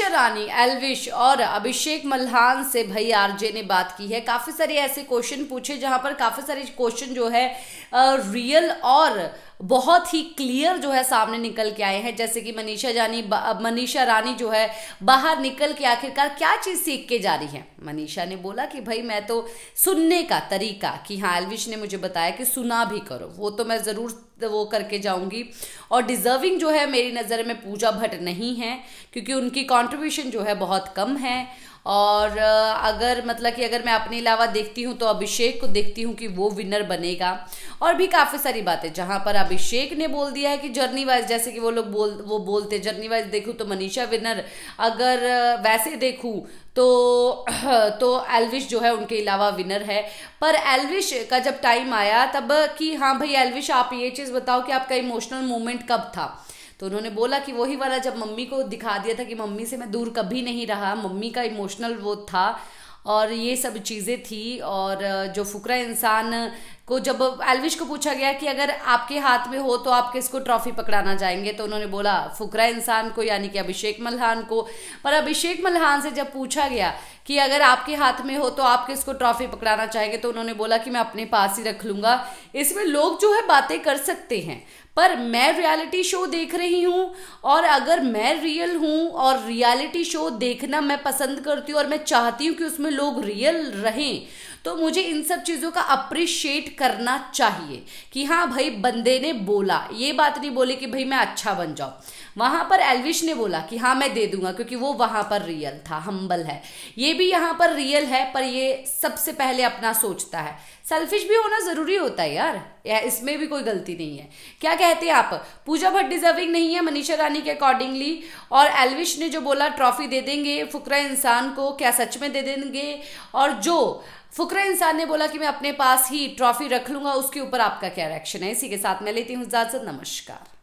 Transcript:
रानी एलविश और अभिषेक मल्हान से भाई आरजे ने बात की है काफ़ी सारे ऐसे क्वेश्चन पूछे जहां पर काफ़ी सारे क्वेश्चन जो है रियल और बहुत ही क्लियर जो है सामने निकल के आए हैं जैसे कि मनीषा जानी मनीषा रानी जो है बाहर निकल के आखिरकार क्या चीज़ सीख के जा रही है मनीषा ने बोला कि भाई मैं तो सुनने का तरीका कि हाँ एलविश ने मुझे बताया कि सुना भी करो वो तो मैं ज़रूर तो वो करके जाऊंगी और डिज़र्विंग जो है मेरी नज़र में पूजा भट्ट नहीं है क्योंकि उनकी कॉन्ट्रीब्यूशन जो है बहुत कम है और अगर मतलब कि अगर मैं अपने अलावा देखती हूँ तो अभिषेक को देखती हूँ कि वो विनर बनेगा और भी काफ़ी सारी बातें जहाँ पर अभिषेक ने बोल दिया है कि जर्नी वाइज जैसे कि वो लोग बोल वो बोलते जर्नी वाइज देखूँ तो मनीषा विनर अगर वैसे देखूँ तो तो एलविश जो है उनके अलावा विनर है पर एलविश का जब टाइम आया तब कि हाँ भाई एलविश आप ये चीज़ बताओ कि आपका इमोशनल मोमेंट कब था तो उन्होंने बोला कि वही वाला जब मम्मी को दिखा दिया था कि मम्मी से मैं दूर कभी नहीं रहा मम्मी का इमोशनल वो था और ये सब चीज़ें थी और जो फुकरा इंसान को जब एलविश को पूछा गया कि अगर आपके हाथ में हो तो आप किसको ट्रॉफी पकड़ाना चाहेंगे तो उन्होंने बोला फुकरा इंसान को यानी कि अभिषेक मल्हान को पर अभिषेक मल्हान से जब पूछा गया कि अगर आपके हाथ में हो तो आप किसको ट्रॉफी पकड़ाना चाहेंगे तो उन्होंने बोला कि मैं अपने पास ही रख लूंगा इसमें लोग जो है बातें कर सकते हैं पर मैं रियलिटी शो देख रही हूँ और अगर मैं रियल हूँ और रियलिटी शो देखना मैं पसंद करती हूँ और मैं चाहती हूँ कि उसमें लोग रियल रहें तो मुझे इन सब चीज़ों का अप्रिशिएट करना चाहिए कि हाँ भाई बंदे ने बोला ये बात नहीं बोली कि भाई मैं अच्छा बन जाऊँ वहाँ पर एलविश ने बोला कि हाँ मैं दे दूंगा क्योंकि वो वहाँ पर रियल था हम्बल है ये भी यहाँ पर रियल है पर ये सबसे पहले अपना सोचता है सेल्फिश भी होना ज़रूरी होता है यार या इसमें भी कोई गलती नहीं है क्या कहते हैं आप पूजा भट्ट डिजर्विंग नहीं है मनीषा रानी के अकॉर्डिंगली और एलविश ने जो बोला ट्रॉफी दे देंगे फुकरा इंसान को क्या सच में दे देंगे और जो फुकरा इंसान ने बोला कि मैं अपने पास ही ट्रॉफी फिर रख लूंगा उसके ऊपर आपका क्या रिएक्शन है इसी के साथ मैं लेती हूँ इजाजत नमस्कार